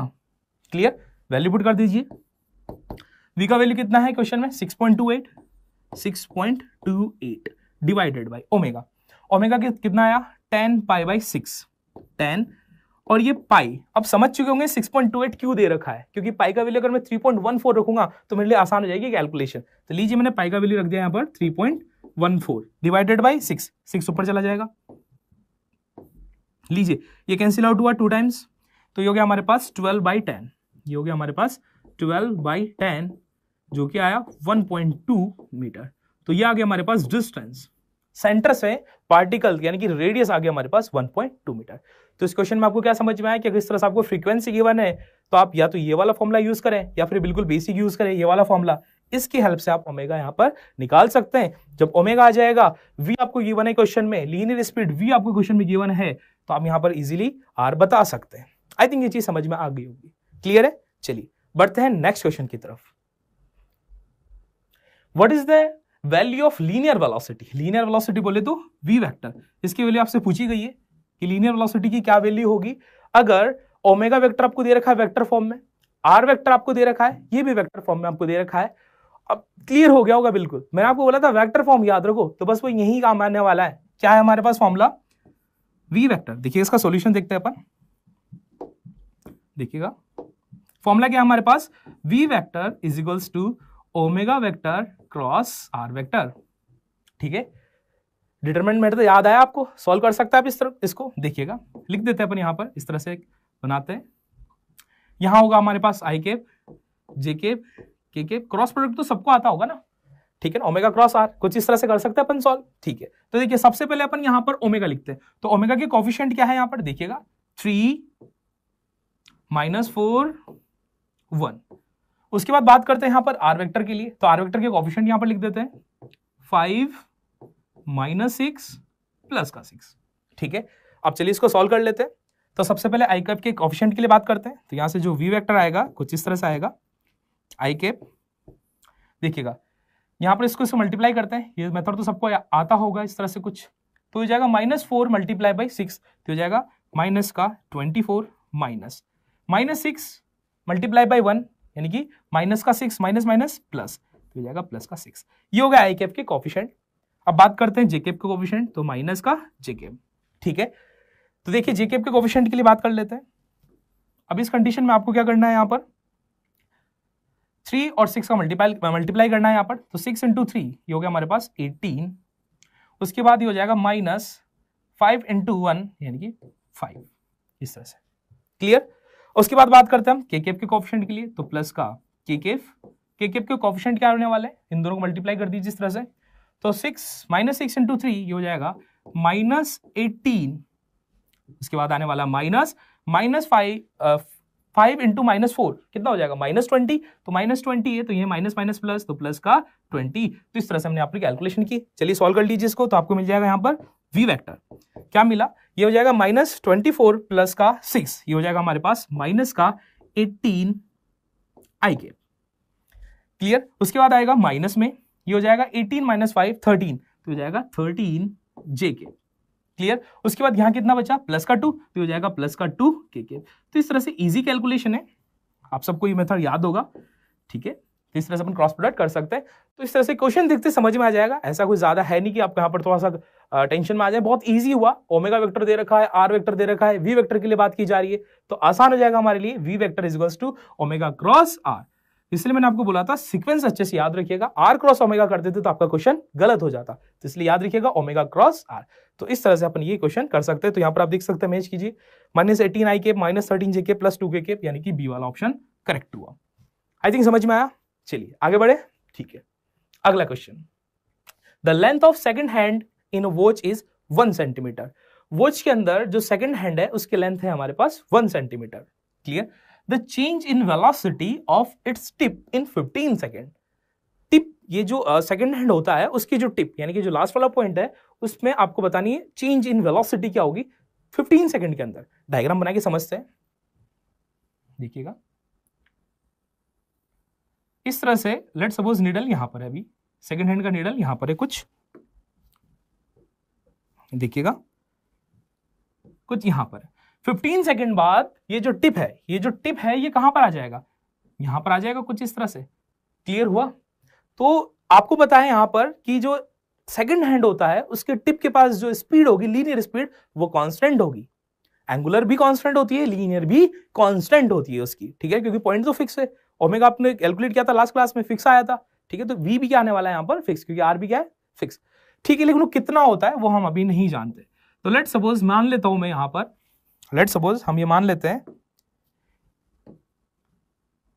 clear value put कर दीजिए वी का वैल्यू कितना है क्वेश्चन में 6.28 6.28 डिवाइडेड बाई ओमेगा ओमेगा कितना आया ten pi by six ten और ये पाई अब समझ चुके होंगे 6.28 क्यों दे रखा है क्योंकि पाई का वैल्यू अगर मैं 3.14 रखूंगा तो मेरे लिए आसान हो जाएगी कैलकुलेशन तो लीजिए मैंने पाई का वैल्यू रख दिया यहाँ पर 3.14 डिवाइडेड बाई सिक्स सिक्स ऊपर चला जाएगा लीजिए ये कैंसिल आउट हुआ टू टाइम्स तो ये हो गया हमारे पास ट्वेल्व बाई टेन ये हो गया हमारे पास ट्वेल्व बाई टेन जो कि आया वन मीटर तो ये आ गया हमारे पास डिस्टेंस सेंटर से पार्टिकल यानी कि रेडियस आ गया हमारे पास 1.2 मीटर तो इस क्वेश्चन में आपको क्या समझ में आया कि अगर इस तरह से आपको फ्रीक्वेंसी गिवन है तो आप या तो ये वाला फॉर्मूला यूज करें या फिर बिल्कुल बेसिक यूज करें ये वाला फॉर्मूला इसकी हेल्प से आप ओमेगा यहाँ पर निकाल सकते हैं जब ओमेगा आ जाएगा वी आपको गिवन है क्वेश्चन में लीनियर स्पीड वी आपको क्वेश्चन में गिवन है तो आप यहाँ पर इजिली आर बता सकते हैं आई थिंक ये चीज समझ में आ गई होगी क्लियर है चलिए बढ़ते हैं नेक्स्ट क्वेश्चन की तरफ what is the value of linear velocity linear velocity बोले तो वी वेक्टर इसकी वैल्यू आपसे पूछी गई है कि लीनियर वेलोसिटी की क्या वैल्यू होगी अगर ओमेगा वेक्टर आपको दे रखा है वेक्टर फॉर्म में आर वेक्टर आपको दे रखा है ये भी वेक्टर फॉर्म में आपको दे रखा है अब क्लियर हो गया होगा बिल्कुल मैंने आपको बोला था वेक्टर फॉर्म याद रखो तो बस वो यही काम आने वाला है क्या है हमारे पास फॉर्मूला वी वैक्टर देखिए इसका सोल्यूशन देखते हैं अपन देखिएगा फॉर्मूला क्या हमारे पास V vector is equals to omega vector cross R vector ठीक है डिटरमिनेंट मैटर याद आया आपको सॉल्व कर सकता है आप इस तरह इसको देखिएगा लिख देते हैं अपन यहां पर इस तरह से बनाते हैं यहां होगा हमारे पास I cap J cap K cap cross product तो सबको आता होगा ना ठीक है ओमेगा क्रॉस आर कुछ इस तरह से कर सकते हैं अपन सॉल्व ठीक है तो देखिए सबसे पहले अपन यहां पर ओमेगा लिखते हैं तो ओमेगा के कॉफिशियंट क्या है यहां पर देखिएगा थ्री माइनस फोर वन उसके बाद बात करते हैं यहां पर आर वेक्टर के लिए तो आर वेक्टर के ऑफिशियंट यहां पर लिख देते हैं फाइव माइनस सिक्स प्लस का सिक्स ठीक है अब चलिए इसको सॉल्व कर लेते हैं तो सबसे पहले आई कैप के ऑफिशियंट के लिए बात करते हैं तो यहां से जो वी वेक्टर आएगा कुछ इस तरह से आएगा आई कैप देखिएगा यहां पर इसको इसे मल्टीप्लाई करते हैं ये मेथड तो सबको आता होगा इस तरह से कुछ तो हो जाएगा minus four multiply by six तो हो जाएगा माइनस का twenty four minus minus six multiply by one यानी कि माइनस का सिक्स माइनस माइनस प्लस तो हो जाएगा प्लस का सिक्स ये हो गया आई के कॉफिशेंट अब बात करते हैं जेकेब के कॉफिशेंट तो माइनस का जेकेब ठीक है तो देखिए जेकेब के कॉफिशेंट के लिए बात कर लेते हैं अब इस कंडीशन में आपको क्या करना है यहाँ पर थ्री और सिक्स का मल्टीप्लाई मल्टीप्लाई करना है यहाँ पर तो सिक्स इंटू थ्री ये हो गया हमारे पास एटीन उसके बाद ये हो जाएगा माइनस फाइव इंटू वन यानी कि फाइव इस तरह से क्लियर उसके बाद बात करते हैं हम केकेफ के के के लिए तो प्लस का केकेफ केकेफ के के क्या होने वाला है इन दोनों को मल्टीप्लाई कर दीजिए जिस तरह से तो six minus six into three ये हो जाएगा माइनस एटीन उसके बाद आने वाला minus minus five five into minus four कितना हो जाएगा माइनस ट्वेंटी तो माइनस ट्वेंटी है तो ये माइनस माइनस प्लस तो प्लस का ट्वेंटी तो इस तरह से हमने आपकी कैलकुलेशन की चलिए सॉल्व कर लीजिए इसको तो आपको मिल जाएगा यहाँ पर वी वेक्टर क्या मिला ये हो जाएगा माइनस ट्वेंटी फोर प्लस का सिक्स ये हो जाएगा हमारे पास माइनस का एटीन आई के क्लियर उसके बाद आएगा माइनस में ये हो जाएगा एटीन माइनस फाइव थर्टीन तो हो जाएगा थर्टीन जे के क्लियर उसके बाद यहां कितना बचा प्लस का टू तो हो जाएगा प्लस का टू के के तो इस तरह से इजी कैलकुलेशन है आप सबको ये मेथड याद होगा ठीक है इस तरह से अपन क्रॉस प्रोडक्ट कर सकते हैं तो इस तरह से क्वेश्चन देखते समझ में आ जाएगा ऐसा कोई ज्यादा है नहीं कि आप यहाँ पर थोड़ा सा टेंशन में आ जाए बहुत ईजी हुआ ओमेगा वेक्टर दे रखा है आर वेक्टर दे रखा है वी वेक्टर के लिए बात की जा रही है तो आसान हो जाएगा हमारे लिए V vector equals to omega cross R इसलिए मैंने आपको बोला था सीक्वेंस अच्छे से याद रखिएगा आर क्रॉस ओमेगा कर देते तो आपका क्वेश्चन गलत हो जाता तो इसलिए याद रखिएगा ओमेगा क्रॉस आर तो इस तरह से अपन ये क्वेश्चन कर सकते हैं तो यहाँ पर आप देख सकते हैं मैच कीजिए माइनस एटीन आई के माइनस थर्टीन जे के प्लस टू के यानी कि बी वाला ऑप्शन करेक्ट हुआ आई थिंक समझ में आया चलिए आगे बढ़े ठीक है अगला question the length of second hand in watch is one centimetre watch के अंदर जो सेकेंड हैंड है उसकी लेंथ है हमारे पास one centimetre clear the change in velocity of its tip in fifteen second tip ये जो सेकेंड uh, हैंड होता है उसकी जो टिप यानी कि जो लास्ट वाला पॉइंट है उसमें आपको बतानी है चेंज इन वेलोसिटी क्या होगी 15 सेकेंड के अंदर डायग्राम बना के समझते हैं देखिएगा इस तरह से लेट सपोज निडल यहां पर है अभी सेकेंड हैंड का निडल यहां पर है कुछ देखिएगा कुछ यहां पर फिफ्टीन सेकेंड बाद ये जो टिप है ये जो टिप है ये कहां पर आ जाएगा यहां पर आ जाएगा कुछ इस तरह से क्लियर हुआ तो आपको पता है यहां पर कि जो सेकेंड हैंड होता है उसके टिप के पास जो स्पीड होगी लीनियर स्पीड वो कांस्टेंट होगी एंगुलर भी कांस्टेंट होती है लीनियर भी कांस्टेंट होती है उसकी ठीक है क्योंकि पॉइंट तो फिक्स है ओमेगा आपने कैलकुलेट किया था लास्ट क्लास में फिक्स आया था ठीक है तो वी भी क्या आने वाला है यहाँ पर फिक्स क्योंकि आर भी क्या है फिक्स ठीक है लेकिन वो कितना होता है वो हम अभी नहीं जानते तो लेट सपोज मान लेता हूं मैं यहां पर लेट सपोज हम ये मान लेते हैं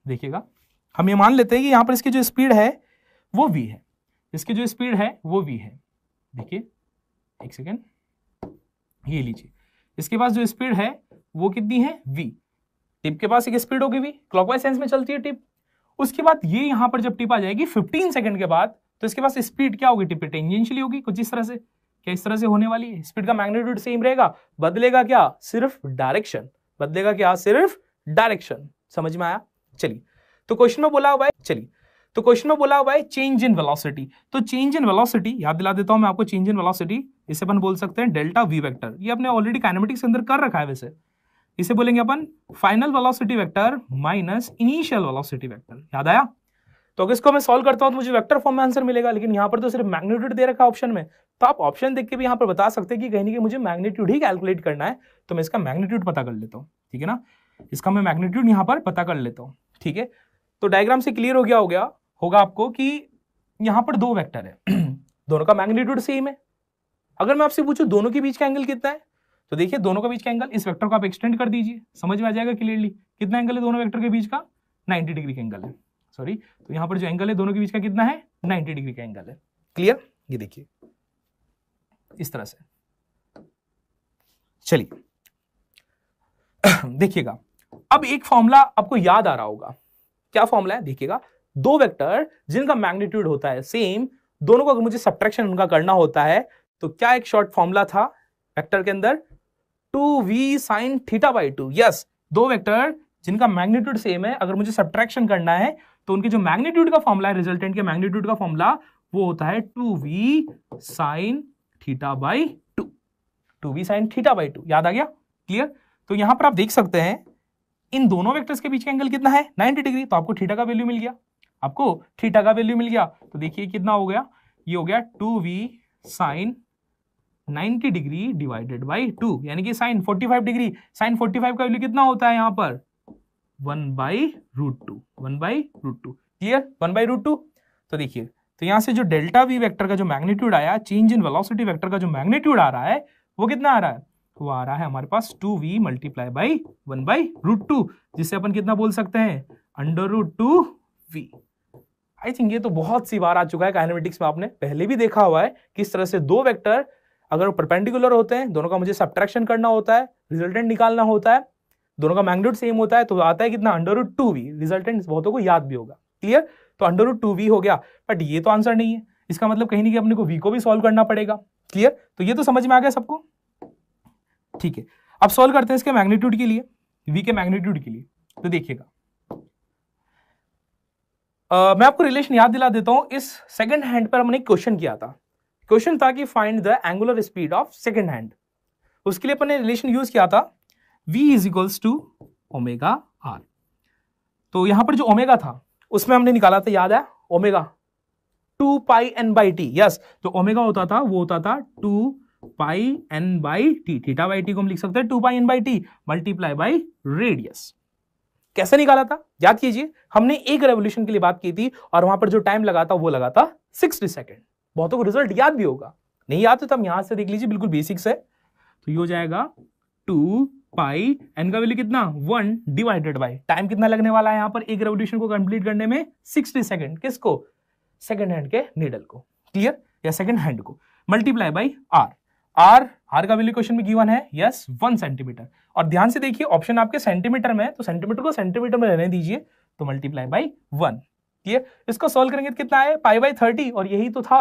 देखिएगा हम ये मान लेते हैं कि यहां पर इसकी जो स्पीड है वो वी है इसकी जो स्पीड है वो वी है देखिए एक सेकेंड ये लीजिए इसके पास जो स्पीड है वो कितनी है वी टिप के पास एक स्पीड होगी वी क्लॉकवाइज सेंस में चलती है टिप उसके बाद ये यहां पर जब टिप आ जाएगी 15 सेकंड के बाद तो इसके पास स्पीड क्या होगी टिप टेंजेंशियली होगी कुछ इस तरह से क्या इस तरह से होने वाली है स्पीड का मैग्नीट्यूड सेम रहेगा बदलेगा क्या सिर्फ डायरेक्शन बदलेगा क्या सिर्फ डायरेक्शन समझ में आया चलिए तो क्वेश्चन में बोला हुआ है चलिए तो क्वेश्चन में बोला हुआ है चेंज इन वेलोसिटी तो चेंज इन वेलोसिटी याद दिला देता हूं मैं आपको चेंज इन वेलोसिटी इसे अपन बोल सकते हैं डेल्टा वी वेक्टर ये अपने ऑलरेडी काइनेमेटिक्स के अंदर कर रखा है वैसे इसे बोलेंगे अपन final velocity vector minus initial velocity vector याद आया तो अगर इसको मैं सॉल्व करता हूं तो मुझे वेक्टर फॉर्म में आंसर मिलेगा लेकिन यहां पर तो सिर्फ मैग्नीट्यूड दे रखा है ऑप्शन में तो आप ऑप्शन देख के भी यहां पर बता सकते हैं कि कहीं ना कहीं मुझे मैग्नीट्यूड ही कैलकुलेट करना है तो मैं इसका मैग्नीट्यूड पता कर लेता हूं ठीक है ना इसका मैं मैग्नीट्यूड यहां पर पता कर लेता हूं ठीक है तो डायग्राम से क्लियर हो गया हो गया होगा आपको कि यहां पर दो वेक्टर है दोनों का मैग्नीट्यूड सेम है अगर मैं आपसे पूछूं दोनों के बीच का एंगल कितना है तो देखिए दोनों के बीच का एंगल इस वेक्टर को आप एक्सटेंड कर दीजिए समझ में आ जाएगा क्लियरली कितना एंगल है दोनों वेक्टर के बीच का 90 डिग्री का एंगल है सॉरी तो यहां पर जो एंगल है दोनों के बीच का कितना है 90 डिग्री का एंगल है क्लियर ये देखिए इस तरह से चलिए देखिएगा अब एक फॉर्मूला आपको याद आ रहा होगा क्या फॉर्मूला है देखिएगा दो वेक्टर जिनका मैग्नीट्यूड होता है सेम दोनों को अगर मुझे सब्ट्रैक्शन उनका करना होता है तो क्या एक शॉर्ट फॉर्मूला था वेक्टर के अंदर two V sine theta by two yes दो वेक्टर जिनका मैग्नीट्यूड सेम है अगर मुझे सब्ट्रैक्शन करना है तो उनके जो मैग्नीट्यूड का फॉर्मूला है रिजल्टेंट के मैग्नीट्यूड का फॉर्मूला वो होता है two V sine theta by two two V sine theta by two याद आ गया क्लियर तो यहां पर आप देख सकते हैं इन दोनों वेक्टर्स के बीच एंगल कितना है 90 डिग्री तो आपको थीटा का वैल्यू मिल गया आपको थीटा का वैल्यू मिल गया तो देखिए कितना हो गया ये हो गया two V sine ninety degree divided by two यानी कि sine forty five degree sine forty five का वैल्यू कितना होता है यहां पर one by root two one by root two clear one by root two तो देखिए तो यहां से जो डेल्टा वी वेक्टर का जो मैग्नीट्यूड आया चेंज इन वेलोसिटी वेक्टर का जो मैग्नीट्यूड आ रहा है वो कितना आ रहा है वो आ रहा है हमारे पास two V multiply by one by root two जिससे अपन कितना बोल सकते हैं under root two V I think ये तो बहुत सी बार आ चुका है काइनेमेटिक्स में आपने पहले भी देखा हुआ है किस तरह से दो वेक्टर अगर परपेंडिकुलर होते हैं दोनों का मुझे सब्ट्रैक्शन करना होता है रिजल्टेंट निकालना होता है दोनों का मैग्नीट्यूड सेम होता है तो आता है कितना under root two V resultant बहुतों को याद भी होगा क्लियर तो अंडर रूट टू वी हो गया बट ये तो आंसर नहीं है इसका मतलब कहीं नहीं कहीं अपने को वी को भी सॉल्व करना पड़ेगा क्लियर तो ये तो समझ में आ गया सबको ठीक है अब सॉल्व करते हैं इसके मैग्नीट्यूड के लिए वी के मैग्नीट्यूड के लिए तो देखिएगा uh, मैं आपको रिलेशन याद दिला देता हूं इस सेकेंड हैंड पर हमने क्वेश्चन किया था क्वेश्चन था कि find the angular speed of second hand उसके लिए अपने रिलेशन यूज किया था v is equals to omega R तो यहां पर जो ओमेगा था उसमें हमने निकाला था याद है omega two pi N by T yes जो ओमेगा होता था वो होता था two pi N by T theta by T को हम लिख सकते हैं two pi N by T multiply by radius कैसे निकाला था याद कीजिए हमने एक रेवोल्यूशन के लिए बात की थी और वहां पर जो टाइम लगा था वो लगा था सिक्सटी सेकेंड बहुतों को रिजल्ट याद भी होगा नहीं याद तो हम यहां से देख लीजिए बिल्कुल बेसिक्स है तो ये हो जाएगा टू पाई एन का वैल्यू कितना वन डिवाइडेड बाई टाइम कितना लगने वाला है यहां पर एक रेवोल्यूशन को कंप्लीट करने में सिक्सटी सेकेंड किसको सेकेंड हैंड के नीडल को क्लियर या सेकेंड हैंड को multiply by R R R का वैल्यू क्वेश्चन में गिवन है यस वन सेंटीमीटर और ध्यान से देखिए ऑप्शन आपके सेंटीमीटर में है तो सेंटीमीटर को सेंटीमीटर में रहने दीजिए तो मल्टीप्लाई बाई वन क्लियर इसको सोल्व करेंगे तो कितना है पाई बाई थर्टी और यही तो था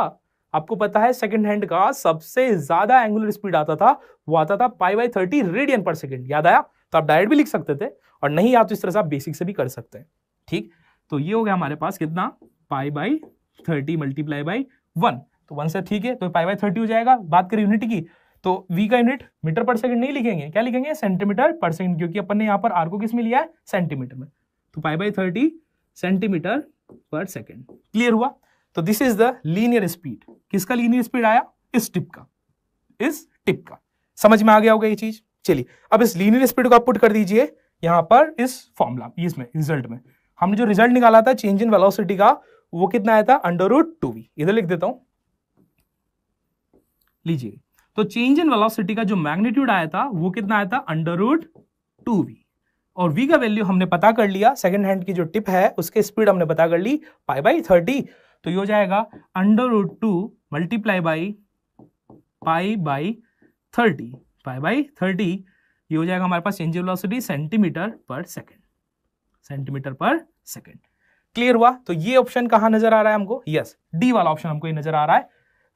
आपको पता है सेकंड हैंड का सबसे ज्यादा एंगुलर स्पीड आता था वो आता था pi by thirty radian per second याद आया तो आप डायरेक्ट भी लिख सकते थे और नहीं आप तो इस तरह से आप बेसिक से भी कर सकते हैं ठीक तो ये हो गया हमारे पास कितना pi by thirty multiply by one तो वन से ठीक है तो पाई बाई थर्टी हो जाएगा बात करें यूनिट की तो वी का यूनिट मीटर पर सेकंड नहीं लिखेंगे क्या लिखेंगे सेंटीमीटर पर सेकंड क्योंकि अपन ने यहां पर आर को किस में लिया है सेंटीमीटर में तो pi by thirty centimetre per second clear हुआ तो this is the linear speed किसका लीनियर स्पीड आया इस टिप का इस टिप का समझ में आ गया होगा ये चीज चलिए अब इस लीनियर स्पीड को आप पुट कर दीजिए यहां पर इस फॉर्मुला इसमें रिजल्ट में हमने जो रिजल्ट निकाला था चेंज इन वेलोसिटी का वो कितना आया था अंडर रूट टू वी इधर लिख देता हूं लीजिए तो चेंज इन वेलोसिटी का जो मैग्नीट्यूड आया था वो कितना आया था अंडर रूट टू वी और वी का वैल्यू हमने पता कर लिया सेकेंड हैंड की जो टिप है उसके स्पीड हमने पता कर ली पाई बाई थर्टी तो ये हो जाएगा under root two multiply by pi by thirty pi by thirty ये हो जाएगा हमारे पास change in velocity centimetre per second centimetre per second clear हुआ तो ये ऑप्शन कहां नजर आ रहा है हमको यस yes, डी वाला ऑप्शन हमको ये नजर आ रहा है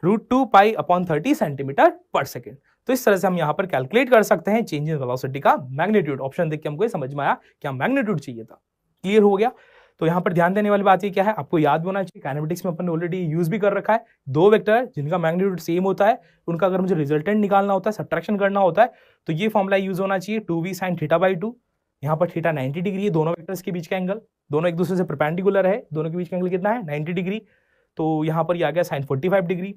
root two pi upon thirty centimetre per second तो इस तरह से हम यहाँ पर कैलकुलेट कर सकते हैं चेंज इन वेलोसिटी का मैग्नीट्यूड ऑप्शन देख के हमको समझ में आया क्या मैग्नीट्यूड चाहिए था क्लियर हो गया तो यहाँ पर ध्यान देने वाली बात ये क्या है आपको याद होना चाहिए कैनेमेटिक्स में अपन ऑलरेडी यूज भी कर रखा है दो वेक्टर जिनका मैग्नीट्यूड सेम होता है उनका अगर मुझे रिजल्टेंट निकालना होता है सब्ट्रैक्शन करना होता है तो ये फॉर्मला यूज होना चाहिए two V sine theta by two यहाँ पर थीटा 90 डिग्री है दोनों वेक्टर्स के बीच का एंगल दोनों एक दूसरे से प्रपेंडिकुलर है दोनों के बीच का एंगल कितना है नाइन्टी डिग्री तो यहाँ पर यह आ गया साइन फाइव डिग्री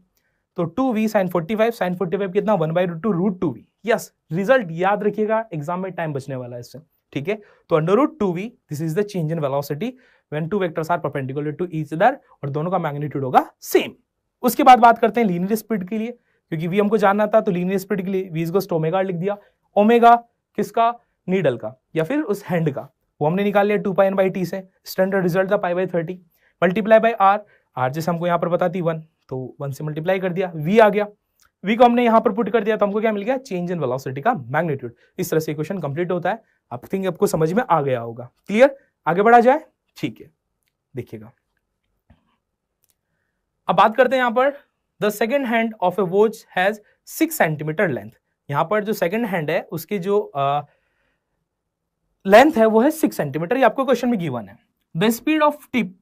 तो two V sine forty five sine forty five कितना one by root two root two V yes result याद रखिएगा एग्जाम में टाइम बचने वाला है इससे ठीक है तो under root two V this is the change in velocity when two vectors are perpendicular to each other और दोनों का मैग्नीट्यूड होगा सेम उसके बाद बात करते हैं लीनियर स्पीड के लिए क्योंकि वी हमको जानना था तो लीनियर स्पीड के लिए वी इज गोस्ट ओमेगा लिख दिया ओमेगा किसका नीडल का या फिर उस हैंड का वो हमने निकाल लिया two pi N by T से स्टैंडर्ड रिजल्ट था pi by thirty multiply by R R जैसे हमको यहाँ पर बताती वन तो वन से मल्टीप्लाई कर दिया वी आ गया वी को हमने यहाँ पर पुट कर दिया तो हमको क्या मिल गया चेंज इन वेलोसिटी का मैग्नीट्यूड इस तरह से क्वेश्चन कंप्लीट होता है आप थिंक आपको समझ में आ गया होगा क्लियर आगे बढ़ा जाए ठीक है देखिएगा अब बात करते हैं यहाँ पर the second hand of a watch has six centimetre length यहाँ पर जो सेकेंड हैंड है उसकी जो लेंथ uh, है वो है सिक्स सेंटीमीटर ये आपको क्वेश्चन में गिवन है the speed of tip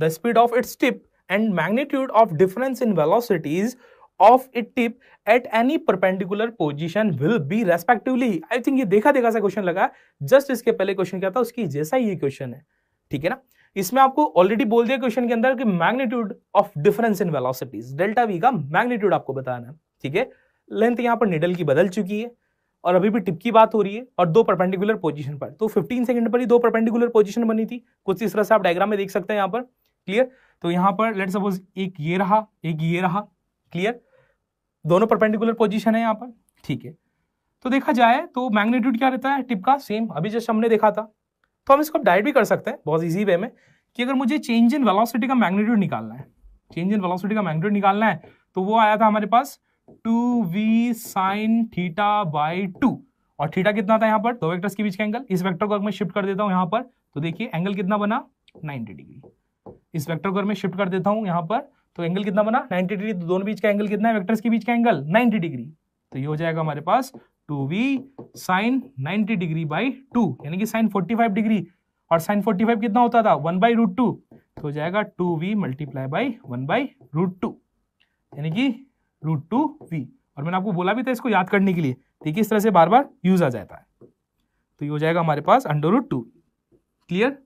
the speed of its tip and magnitude of difference in velocities of a tip at any perpendicular position will be respectively I think ये देखा देखा सा question लगा just इसके पहले question क्या था उसकी जैसा ही क्वेश्चन है ठीक है ना इसमें आपको ऑलरेडी बोल दिया क्वेश्चन के अंदर कि magnitude of difference in velocities delta V का मैग्नीट्यूड आपको बताना है ठीक है लेंथ यहाँ पर निडल की बदल चुकी है और अभी भी टिप की बात हो रही है और दो परपेंडिकुलर पोजिशन पर तो फिफ्टीन सेकंड पर ही दो परपेंडिकुलर पोजीशन बनी थी कुछ इस तरह से आप डायग्राम में देख सकते हैं यहाँ पर क्लियर तो यहां पर लेट सपोज एक ये रहा एक ये रहा क्लियर दोनों परपेंडिकुलर पोजिशन है यहां पर ठीक है तो देखा जाए तो मैग्नीट्यूड क्या रहता है टिप का सेम अभी जैसे हमने देखा था तो हम इसको डायरेक्ट भी कर सकते हैं बहुत इजी वे में कि अगर मुझे चेंज इन वेलोसिटी का मैग्नीट्यूड निकालना है चेंज इन वेलोसिटी का मैग्नीट्यूड निकालना है तो वो आया था हमारे पास two V sine theta by two और थीटा कितना था यहाँ पर दो वेक्टर्स के बीच का एंगल इस वेक्टर को अगर मैं शिफ्ट कर देता हूँ यहाँ पर तो देखिए एंगल कितना बना नाइनटी डिग्री इस वेक्टर को मैं शिफ्ट कर देता हूँ यहाँ पर तो एंगल कितना बना 90 डिग्री तो दोनों बीच का एंगल कितना है वेक्टर्स के बीच का एंगल 90 डिग्री तो ये हो जाएगा हमारे पास two V sine ninety degree by two यानी कि साइन 45 डिग्री और साइन 45 कितना होता था वन बाई रूट टू तो हो जाएगा two V multiply by one by root two यानी कि रूट टू वी और मैंने आपको बोला भी था इसको याद करने के लिए देखिए इस तरह से बार बार यूज आ जाता है तो ये हो जाएगा हमारे पास अंडर रूट टू क्लियर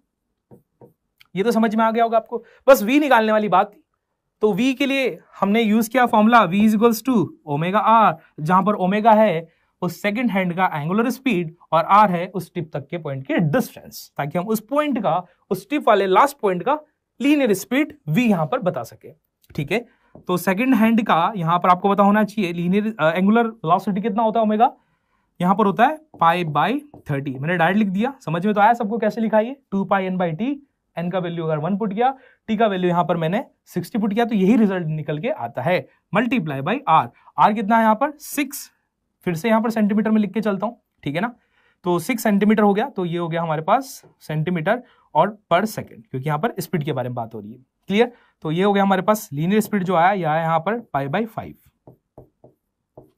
ये तो समझ में आ गया होगा आपको बस वी निकालने वाली बात थी तो वी के लिए हमने यूज किया formula V is equals to omega R जहां पर ओमेगा है उस सेकंड हैंड का एंगुलर स्पीड और आर है उस टिप तक के पॉइंट के डिस्टेंस ताकि हम उस पॉइंट का उस टिप वाले लास्ट पॉइंट का लीनियर स्पीड वी यहां पर बता सके ठीक है तो सेकंड हैंड का यहां पर आपको पता होना चाहिए लीनियर एंगुलर वेलोसिटी कितना होता है ओमेगा यहां पर होता है पाई बाई थर्टी मैंने डायरेक्ट लिख दिया समझ में तो आया सबको कैसे लिखा two pi N by T N का वैल्यू अगर वन पुट किया टी का वैल्यू यहाँ पर मैंने सिक्सटी पुट किया तो यही रिजल्ट निकल के आता है मल्टीप्लाई बाई आर आर कितना है यहाँ पर सिक्स फिर से यहाँ पर सेंटीमीटर में लिख के चलता हूँ ठीक है ना तो सिक्स सेंटीमीटर हो गया तो ये हो गया हमारे पास सेंटीमीटर और पर सेकेंड क्योंकि यहाँ पर स्पीड के बारे में बात हो रही है क्लियर तो ये हो गया हमारे पास लीनियर स्पीड जो आया यह आया यहाँ पर pi by five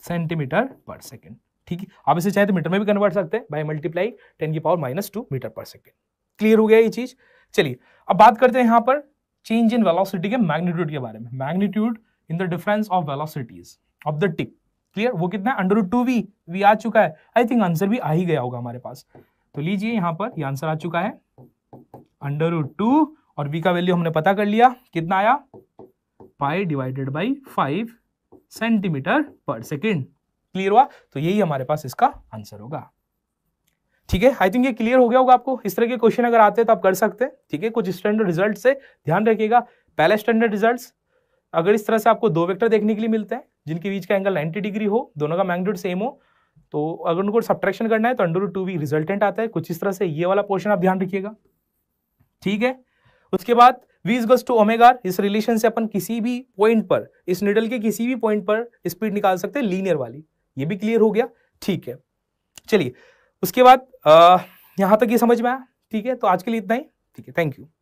centimetre per second ठीक है आप इसे चाहे तो मीटर में भी कन्वर्ट सकते हैं बाय मल्टीप्लाई टेन की पावर माइनस टू मीटर पर सेकेंड क्लियर हो गया ये चीज़ चलिए अब बात करते हैं यहां पर चेंज इन वेलोसिटी के मैग्नीट्यूड के बारे में magnitude in the difference of velocities of the tick clear वो कितना है अंडर टू वी वी आ चुका है आई थिंक आंसर भी आ ही गया होगा हमारे पास तो लीजिए यहां पर ये आंसर आ चुका है अंडर टू और वी का वैल्यू हमने पता कर लिया कितना आया pi divided by five centimetre per second clear हुआ तो यही हमारे पास इसका आंसर होगा ठीक है आई थिंक ये क्लियर हो गया होगा आपको इस तरह के क्वेश्चन अगर आते हैं तो आप कर सकते हैं ठीक है कुछ स्टैंडर्ड रिजल्ट से ध्यान रखिएगा पहले स्टैंडर्ड रिजल्ट अगर इस तरह से आपको दो वेक्टर देखने के लिए मिलते हैं जिनके बीच का एंगल 90 डिग्री हो दोनों का मैग्नीट्यूड सेम हो तो अगर उनको सब्ट्रैक्शन करना है तो अंडर टू भी रिजल्टेंट आता है कुछ इस तरह से ये वाला पोर्शन आप ध्यान रखिएगा ठीक है उसके बाद वीज इज टू ओमेगार इस रिलेशन से अपन किसी भी पॉइंट पर इस निडल के किसी भी पॉइंट पर स्पीड निकाल सकते हैं लीनियर वाली ये भी क्लियर हो गया ठीक है चलिए उसके बाद यहाँ तक ये समझ में आया ठीक है तो आज के लिए इतना ही ठीक है थैंक यू